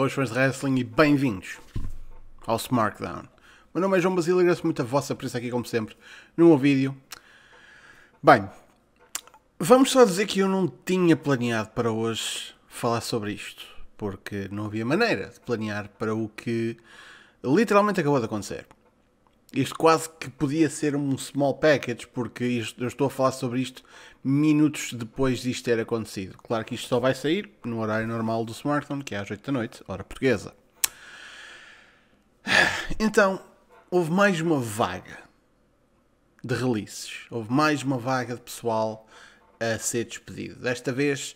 Boas fãs de wrestling e bem-vindos ao SmackDown. Meu nome é João Basílio e agradeço muito a vossa presença aqui, como sempre, no vídeo. Bem, vamos só dizer que eu não tinha planeado para hoje falar sobre isto, porque não havia maneira de planear para o que literalmente acabou de acontecer isto quase que podia ser um small package, porque isto, eu estou a falar sobre isto minutos depois disto ter acontecido. Claro que isto só vai sair no horário normal do smartphone, que é às 8 da noite, hora portuguesa. Então, houve mais uma vaga de releases. Houve mais uma vaga de pessoal a ser despedido. Desta vez,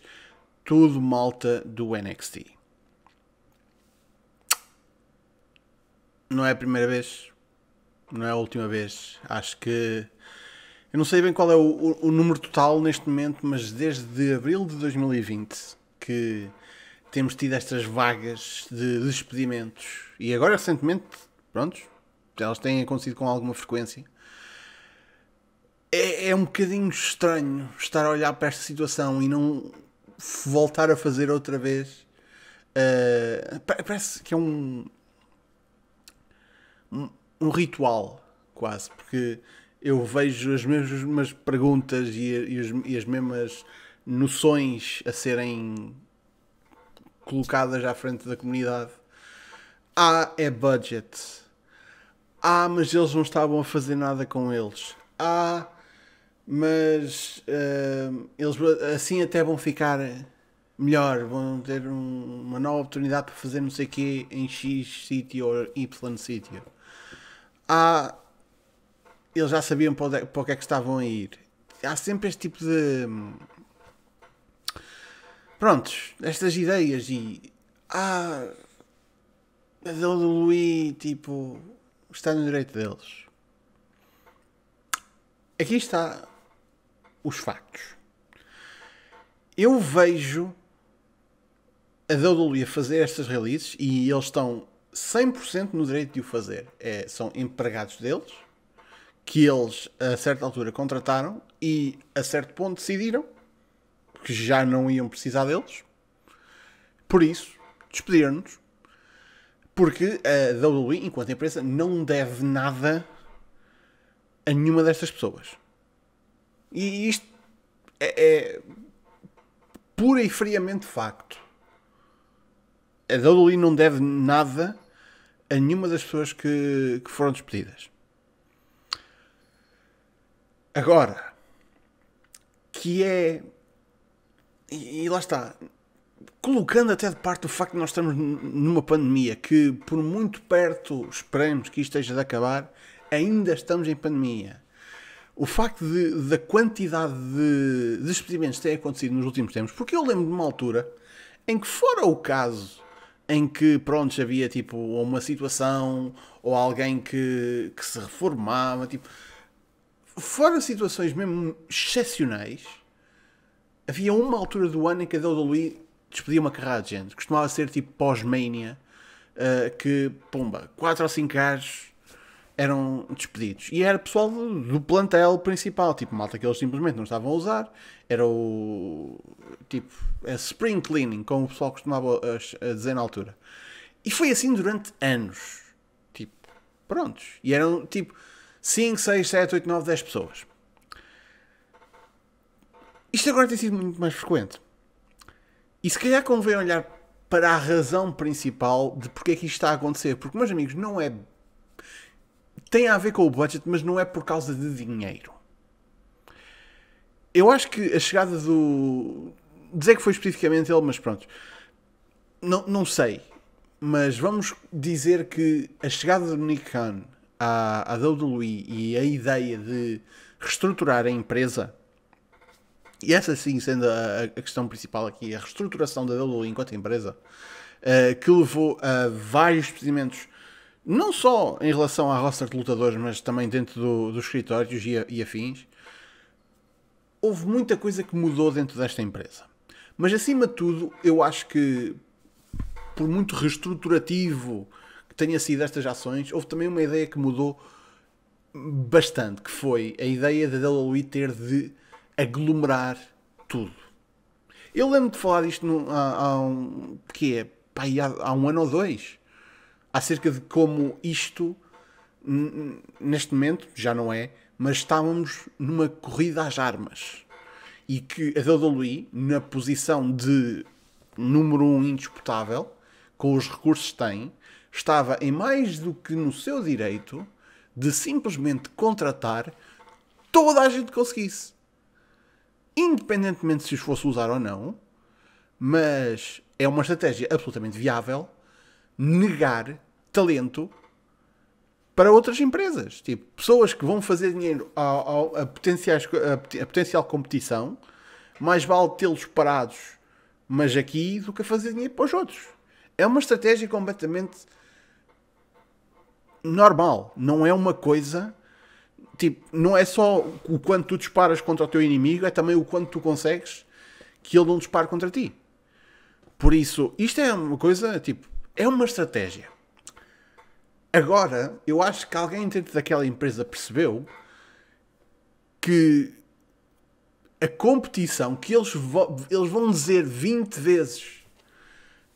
tudo malta do NXT. Não é a primeira vez, não é a última vez. Acho que. Eu não sei bem qual é o, o, o número total neste momento, mas desde abril de 2020 que temos tido estas vagas de despedimentos e agora recentemente, prontos, elas têm acontecido com alguma frequência. É, é um bocadinho estranho estar a olhar para esta situação e não voltar a fazer outra vez. Uh, parece que é um, um um ritual, quase, porque eu vejo as mesmas perguntas e, e, as, e as mesmas noções a serem colocadas à frente da comunidade. Ah, é budget. Ah, mas eles não estavam a fazer nada com eles. Ah, mas uh, eles assim até vão ficar melhor, vão ter um, uma nova oportunidade para fazer não sei o quê em X sítio ou Y sítio há. Eles já sabiam para, onde, é, para o que é que estavam a ir. Há sempre este tipo de. Prontos, estas ideias e. Ah. A Louis, tipo. Está no direito deles. Aqui está os factos. Eu vejo a Luí a fazer estas releases e eles estão 100% no direito de o fazer. É, são empregados deles, que eles a certa altura contrataram e a certo ponto decidiram que já não iam precisar deles. Por isso, despediram-nos. Porque a WWE, enquanto empresa, não deve nada a nenhuma destas pessoas. E isto é, é pura e friamente facto. A WWE não deve nada a nenhuma das pessoas que, que foram despedidas. Agora, que é. E, e lá está. Colocando até de parte o facto de nós estamos numa pandemia que, por muito perto, esperemos que isto esteja de acabar, ainda estamos em pandemia. O facto de, da quantidade de despedimentos que acontecido nos últimos tempos, porque eu lembro de uma altura em que, fora o caso em que, pronto, havia tipo uma situação ou alguém que, que se reformava, tipo, fora situações mesmo excepcionais, havia uma altura do ano em que a WWE despedia uma carrada de gente. Costumava ser tipo pós-mania, uh, que, pumba, 4 ou 5 gajos eram despedidos. E era pessoal do plantel principal, tipo, malta que eles simplesmente não estavam a usar. Era o. tipo, a spring cleaning, como o pessoal costumava a dizer na altura. E foi assim durante anos. Tipo, prontos. E eram tipo 5, 6, 7, 8, 9, 10 pessoas. Isto agora tem sido muito mais frequente. E se calhar convém olhar para a razão principal de porque é que isto está a acontecer. Porque, meus amigos, não é tem a ver com o budget, mas não é por causa de dinheiro. Eu acho que a chegada do. Dizer que foi especificamente ele, mas pronto. Não, não sei. Mas vamos dizer que a chegada do Nick Khan à, à WWE e a ideia de reestruturar a empresa, e essa sim sendo a, a questão principal aqui, a reestruturação da WWE enquanto empresa, uh, que levou a vários procedimentos não só em relação à roça de lutadores, mas também dentro do, dos escritórios e, e afins, houve muita coisa que mudou dentro desta empresa. Mas acima de tudo, eu acho que por muito reestruturativo que tenha sido estas ações, houve também uma ideia que mudou bastante, que foi a ideia da WWE ter de aglomerar tudo. Eu lembro de falar disto no, há, há um, que é, pá, há, há um ano ou dois acerca de como isto, neste momento, já não é, mas estávamos numa corrida às armas. E que a WWE, na posição de número um indisputável, com os recursos que tem, estava em mais do que no seu direito de simplesmente contratar toda a gente que conseguisse. Independentemente se os fosse usar ou não, mas é uma estratégia absolutamente viável negar talento para outras empresas. Tipo, pessoas que vão fazer dinheiro ao, ao, a, potenciais, a, a, potencial competição, mais vale tê-los parados, mas aqui, do que fazer dinheiro para os outros. É uma estratégia completamente normal. Não é uma coisa. Tipo, não é só o quanto tu disparas contra o teu inimigo, é também o quanto tu consegues que ele não dispare contra ti. Por isso, isto é uma coisa, tipo, é uma estratégia Agora, eu acho que alguém dentro daquela empresa percebeu que a competição que eles, eles vão dizer 20 vezes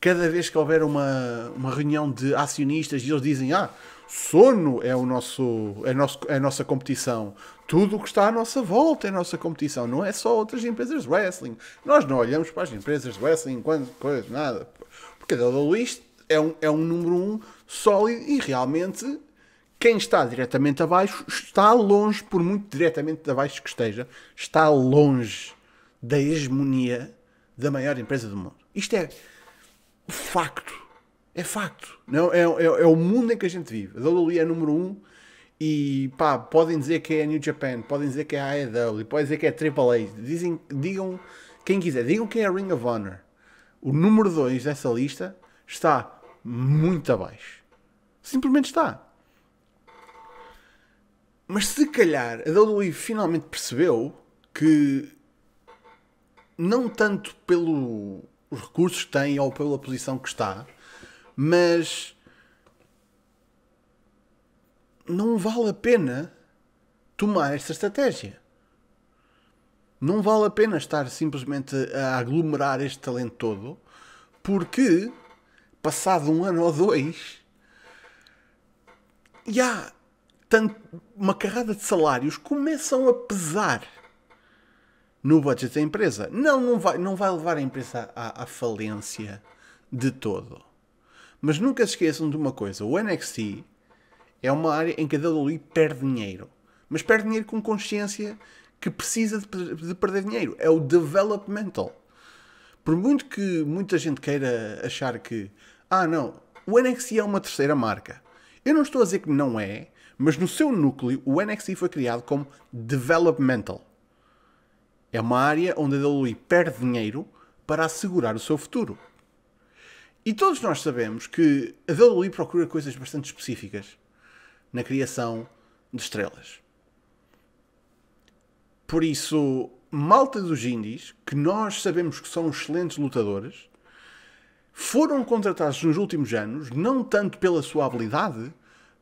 cada vez que houver uma, uma reunião de acionistas e eles dizem: Ah, sono é, o nosso, é, nosso, é a nossa competição. Tudo o que está à nossa volta é a nossa competição. Não é só outras empresas de wrestling. Nós não olhamos para as empresas de wrestling, quando, coisa, nada. Porque a Luís é um, é um número um sólido e realmente quem está diretamente abaixo está longe, por muito diretamente abaixo que esteja, está longe da hegemonia da maior empresa do mundo. Isto é facto. É facto. Não, é, é, é o mundo em que a gente vive. A WWE é número um e pá, podem dizer que é a New Japan, podem dizer que é a AEW, podem dizer que é a AAA. Dizem, digam quem quiser, digam quem é a Ring of Honor. O número 2 dessa lista está muito abaixo. Simplesmente está. Mas se calhar a WWE finalmente percebeu que não tanto pelos recursos que tem ou pela posição que está, mas não vale a pena tomar esta estratégia. Não vale a pena estar simplesmente a aglomerar este talento todo, porque passado um ano ou dois, e há tanto, uma carrada de salários começam a pesar no budget da empresa. Não, não vai, não vai levar a empresa à, à falência de todo. Mas nunca se esqueçam de uma coisa: o NXT é uma área em que a WWE perde dinheiro, mas perde dinheiro com consciência que precisa de, de perder dinheiro. É o developmental. Por muito que muita gente queira achar que, ah, não, o NXE é uma terceira marca. Eu não estou a dizer que não é, mas no seu núcleo o NXE foi criado como developmental. É uma área onde a WWE perde dinheiro para assegurar o seu futuro. E todos nós sabemos que a WWE procura coisas bastante específicas na criação de estrelas. Por isso, malta dos indies, que nós sabemos que são excelentes lutadores, foram contratados nos últimos anos, não tanto pela sua habilidade,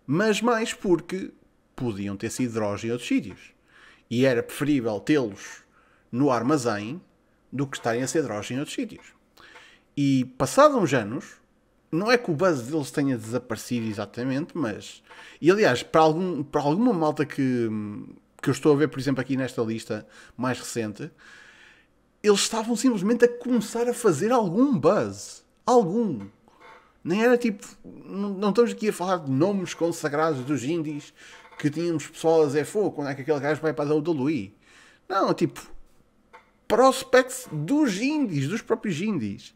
mas mais porque podiam ter sido drogas em outros sítios. E era preferível tê-los no armazém do que estarem a ser drogas em outros sítios. E passados uns anos, não é que o buzz deles tenha desaparecido exatamente, mas. E aliás, para, algum, para alguma malta que que eu estou a ver, por exemplo, aqui nesta lista mais recente, eles estavam simplesmente a começar a fazer algum buzz. Algum. Nem era tipo. Não, estamos aqui a falar de nomes consagrados dos indies que tínhamos pessoal a dizer, fogo. quando é que aquele gajo vai para o Daluí? Não, tipo. Prospects dos indies, dos próprios indies.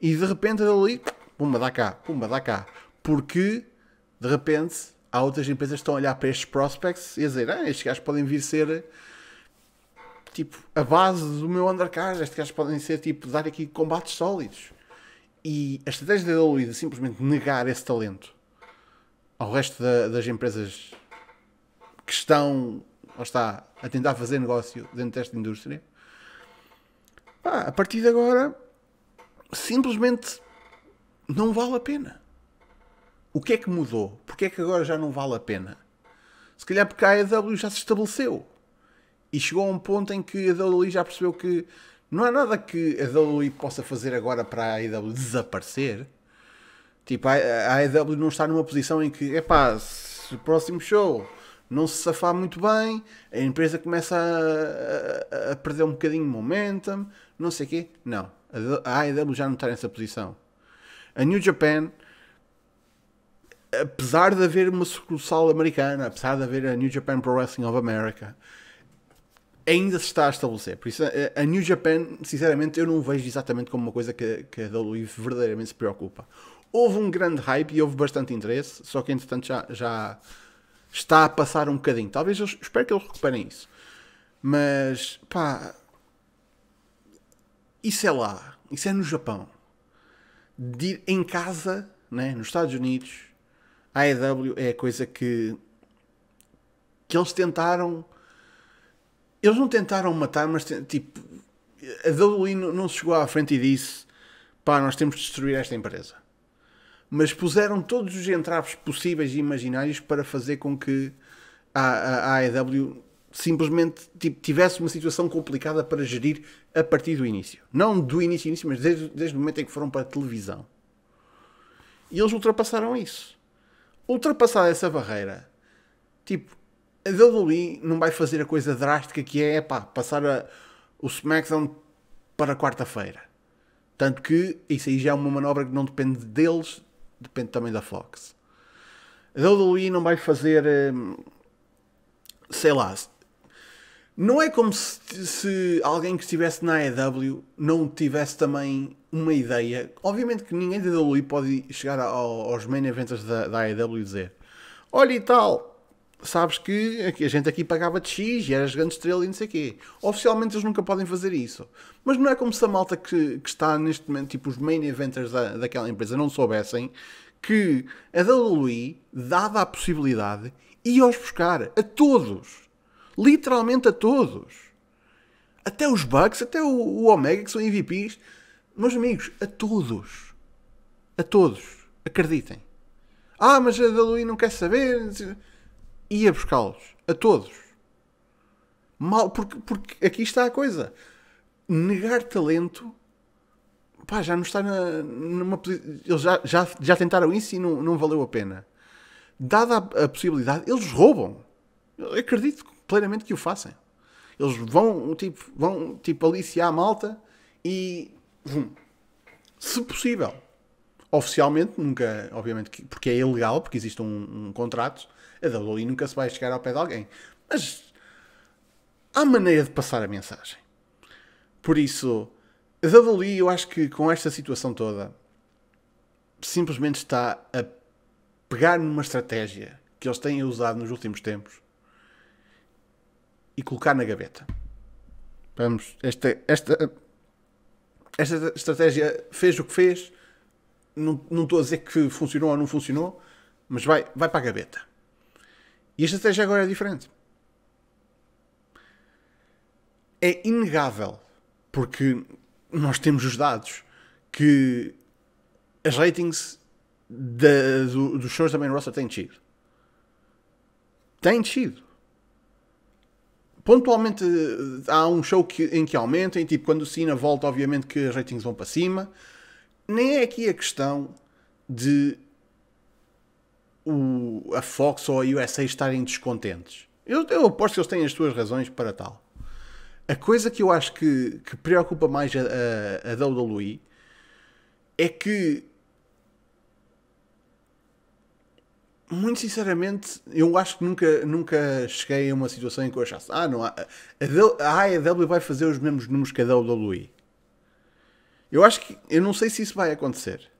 E de repente ali, pumba, dá cá, pumba, dá cá. Porque, de repente, há outras empresas que estão a olhar para estes prospects e a dizer, ah, estes gajos podem vir ser tipo a base do meu undercard, estes gajos podem ser tipo dar aqui combates sólidos. E a estratégia da WWE é de simplesmente negar esse talento ao resto da, das empresas que estão ou está a tentar fazer negócio dentro desta indústria, a partir de agora simplesmente não vale a pena. O que é que mudou? Porquê é que agora já não vale a pena? Se calhar porque a AEW já se estabeleceu. E chegou a um ponto em que a WWE já percebeu que não há nada que a WWE possa fazer agora para a AEW desaparecer. Tipo, a AEW não está numa posição em que, epá, se o próximo show não se safar muito bem, a empresa começa a, a, a perder um bocadinho de momentum, não sei o quê. Não, a AEW já não está nessa posição. A New Japan apesar de haver uma sucursal americana, apesar de haver a New Japan Pro Wrestling of America, ainda se está a estabelecer. Por isso, a New Japan, sinceramente, eu não vejo exatamente como uma coisa que, que a WWE verdadeiramente se preocupa. Houve um grande hype e houve bastante interesse, só que entretanto já, já está a passar um bocadinho. Talvez eu espero que eles recuperem isso. Mas pá, isso é lá, isso é no Japão. De, em casa, né, nos Estados Unidos, a AEW é a coisa que que eles tentaram eles não tentaram matar, mas tipo a WWE não se chegou à frente e disse pá, nós temos de destruir esta empresa. Mas puseram todos os entraves possíveis e imaginários para fazer com que a, a, a AEW simplesmente tipo, tivesse uma situação complicada para gerir a partir do início. Não do início, início mas desde, desde o momento em que foram para a televisão. E eles ultrapassaram isso ultrapassar essa barreira, tipo, a WWE não vai fazer a coisa drástica que é, pá, passar a, o SmackDown para quarta-feira. Tanto que isso aí já é uma manobra que não depende deles, depende também da Fox. A WWE não vai fazer, hum, sei lá, não é como se, se, alguém que estivesse na EW não tivesse também uma ideia. Obviamente que ninguém da WWE pode chegar ao, aos main events da, da AEW e dizer: Olha e tal, sabes que a gente aqui pagava de X e eras grande estrela e não sei o quê. Oficialmente eles nunca podem fazer isso. Mas não é como se a malta que, que está neste momento, tipo os main eventers da, daquela empresa, não soubessem que a WWE, dada a possibilidade, ia-os buscar a todos. Literalmente a todos. Até os Bucks, até o, o Omega, que são MVPs, meus amigos, a todos. A todos. Acreditem. Ah, mas a da não quer saber. Ia buscá-los. A todos. Mal, porque, porque aqui está a coisa. Negar talento. Pá, já não está na, numa Eles já, já, já tentaram isso e não, não valeu a pena. Dada a, a possibilidade, eles roubam. Eu acredito plenamente que o façam. Eles vão, tipo, vão, tipo, aliciar a malta e Vum. Se possível. Oficialmente, nunca, obviamente, porque é ilegal, porque existe um, um contrato, a WWE nunca se vai chegar ao pé de alguém. Mas há maneira de passar a mensagem. Por isso, a WWE, eu acho que com esta situação toda, simplesmente está a pegar numa estratégia que eles têm usado nos últimos tempos e colocar na gaveta. Vamos, esta, esta esta estratégia fez o que fez. Não, estou a dizer que funcionou ou não funcionou, mas vai, vai para a gaveta. E a estratégia agora é diferente. É inegável, porque nós temos os dados, que as ratings da, do, dos shows da main roster têm descido. Têm descido. Pontualmente eh, há um show que, em que aumentem, tipo quando o Cena volta, obviamente que os ratings vão para cima. Nem é aqui a questão de o, a Fox ou a USA estarem descontentes. Eu, eu aposto que eles têm as suas razões para tal. A coisa que eu acho que, que preocupa mais a, a, a WWE é que muito sinceramente, eu acho que nunca, nunca cheguei a uma situação em que eu achasse ah, não, a, AEW vai fazer os mesmos números que a WWE. Eu acho que, eu não sei se isso vai acontecer.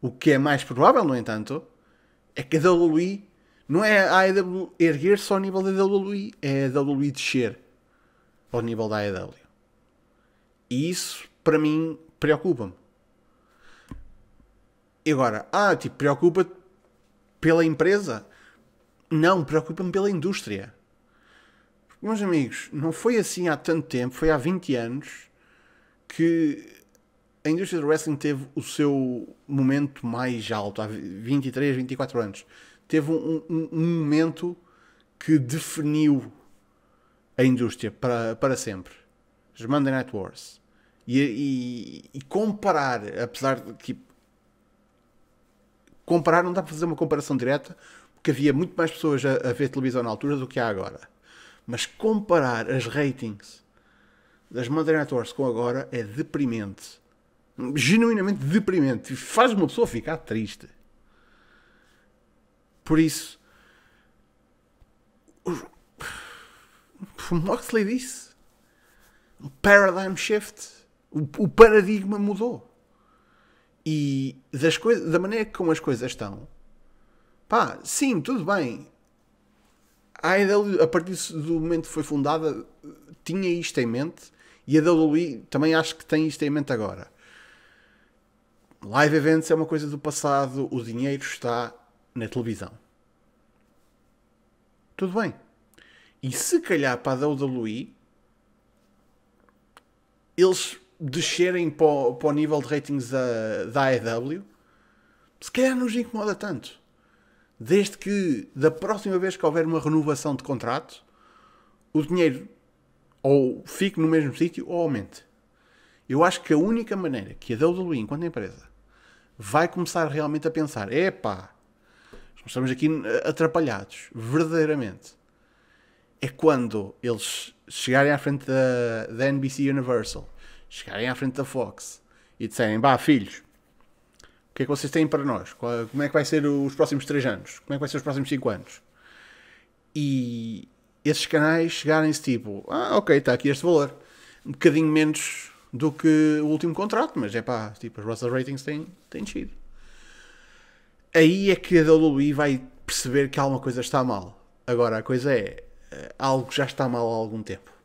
O que é mais provável, no entanto, é que a WWE não é a AEW erguer só ao nível da WWE, é a WWE descer ao nível da AEW. E isso, para mim, preocupa-me. E agora, ah, tipo, preocupa-te pela empresa. Não, preocupa-me pela indústria. meus amigos, não foi assim há tanto tempo, foi há 20 anos que a indústria do wrestling teve o seu momento mais alto, há 23, 24 anos. Teve um, um, um momento que definiu a indústria para, para sempre. Os Monday Night Wars. E, e, e comparar, apesar de que comparar, não dá para fazer uma comparação direta, porque havia muito mais pessoas a, a ver televisão na altura do que há agora. Mas comparar as ratings das Monday Night Wars com agora é deprimente. Genuinamente deprimente. E faz uma pessoa ficar triste. Por isso, o Moxley disse: um paradigm shift. O, o paradigma mudou. E das da maneira como as coisas estão, pá, sim, tudo bem. A AEW, a partir do momento que foi fundada, tinha isto em mente e a WWE também acho que tem isto em mente agora. Live events é uma coisa do passado, o dinheiro está na televisão. Tudo bem. E se calhar para a WWE, eles descerem para o, para o nível de ratings da, da AEW, se calhar nos incomoda tanto. Desde que da próxima vez que houver uma renovação de contrato, o dinheiro ou fique no mesmo sítio ou aumente. Eu acho que a única maneira que a WWE, enquanto empresa, vai começar realmente a pensar: epá, estamos aqui eh, atrapalhados, verdadeiramente, é quando eles chegarem à frente da, da NBC Universal chegarem à frente da Fox e disserem: Bah, filhos, o que é que vocês têm para nós? É, como é que vai ser os próximos 3 anos? Como é que vai ser os próximos 5 anos? E esses canais chegarem-se tipo: Ah, ok, está aqui este valor. Um bocadinho menos do que o último contrato, mas é pá, tipo, as Russell Ratings têm, têm descido. Aí é que a WWE vai perceber que alguma coisa está mal. Agora, a coisa é: eh, algo já está mal há algum tempo.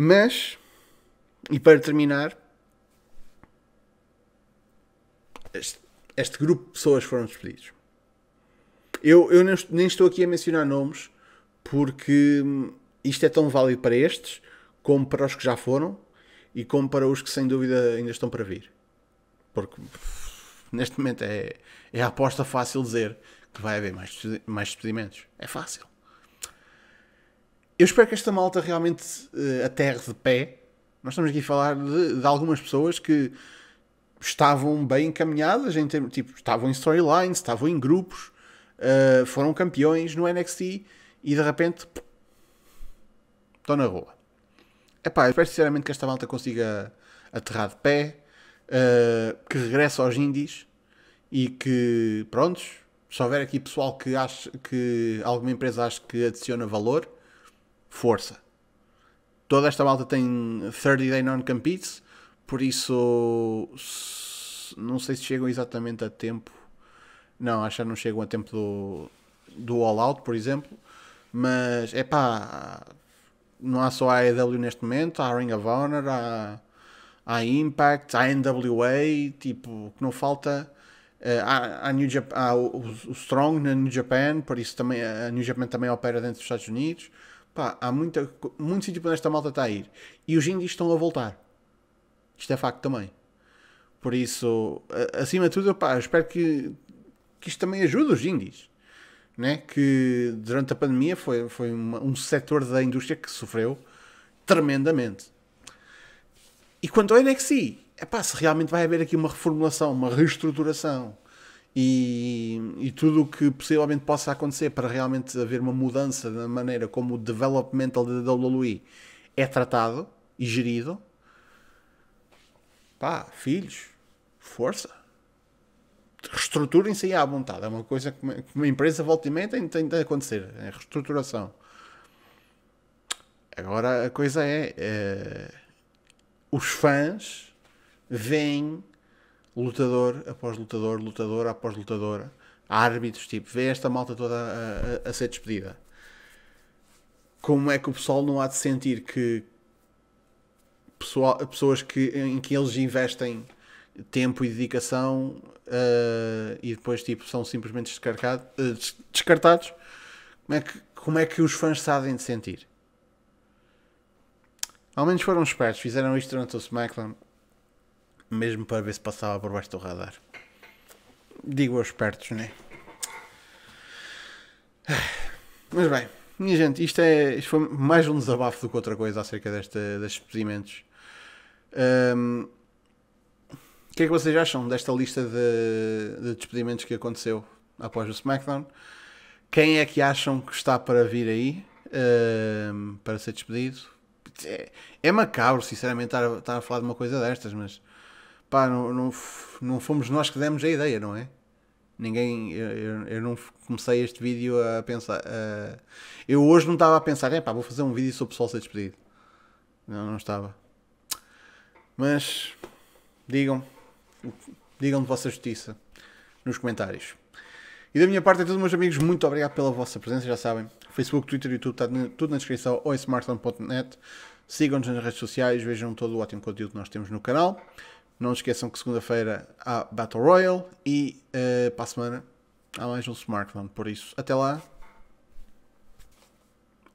Mas, e para terminar, este, este grupo de pessoas foram despedidos. Eu, eu nem estou aqui a mencionar nomes porque hum, isto é tão válido para estes como para os que já foram e como para os que sem dúvida ainda estão para vir. Porque neste momento é, é a aposta fácil dizer que vai haver mais, mais despedimentos. É fácil. Eu espero que esta malta realmente uh, aterre de pé. Nós estamos aqui a falar de, de algumas pessoas que estavam bem encaminhadas, em termos, tipo, estavam em storylines, estavam em grupos, uh, foram campeões no NXT e de repente estão na rua. Epá, eu espero sinceramente que esta malta consiga aterrar de pé, uh, que regresse aos indies e que, prontos, se houver aqui pessoal que acha que alguma empresa acha que adiciona valor, força. Toda esta malta tem 30 day non-competes, por isso não sei se chegam exatamente a tempo. Não, acho que não chegam a tempo do, do All Out, por exemplo. Mas é pá, não há só a AEW neste momento, há a Ring of Honor, há, há Impact, há a NWA, tipo, o que não falta. Eh, há, há, New Japan, há o, o Strong na New Japan, por isso também, eh, a New Japan também opera dentro dos Estados Unidos. Pá, há muita, muito sítio para esta malta está a ir. E os índios estão a voltar. Isto é facto também. Por isso, acima de tudo, pá, espero que, que isto também ajude os índios. Né? Que durante a pandemia foi, foi uma, um setor da indústria que sofreu tremendamente. E quanto ao NXI, é pá, se realmente vai haver aqui uma reformulação, uma reestruturação e, e tudo o que possivelmente possa acontecer para realmente haver uma mudança na maneira como o developmental da WWE é tratado e gerido, pá, filhos, força. Reestruturem-se aí à vontade. É uma coisa que uma, empresa volta e meia tem, tem de acontecer. É reestruturação. Agora a coisa é. é os fãs veem lutador após lutador, lutador após lutadora, árbitros, tipo, vê esta malta toda a, a, a, ser despedida. Como é que o pessoal não há de sentir que pessoas que, em que eles investem tempo e dedicação uh, e depois tipo, são simplesmente uh, descartados, como é, que, como é que os fãs sabem de sentir? Ao menos foram espertos, fizeram isto durante o SmackDown, mesmo para ver se passava por baixo do radar. Digo aos espertos, né? Mas bem, minha gente, isto, é, isto foi mais um desabafo do que outra coisa acerca desta, destes despedimentos. Um, o que é que vocês acham desta lista de, de despedimentos que aconteceu após o SmackDown? Quem é que acham que está para vir aí um, para ser despedido? É, é macabro, sinceramente, estar, estar, a falar de uma coisa destas, mas pá, não, não, não fomos nós que demos a ideia, não é? Ninguém, eu, eu não comecei este vídeo a pensar. eu hoje não estava a pensar, é pá, vou fazer um vídeo sobre o pessoal ser despedido. Não, não estava. Mas digam, digam de vossa justiça nos comentários. E da minha parte é tudo, meus amigos. Muito obrigado pela vossa presença, já sabem. Facebook, Twitter, YouTube, está tudo na descrição ou em smartphone.net. Sigam-nos nas redes sociais, vejam todo o ótimo conteúdo que nós temos no canal. Não esqueçam que segunda-feira há Battle Royale e uh, para a semana há mais um Smartphone. Por isso, até lá.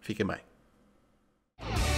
Fiquem bem.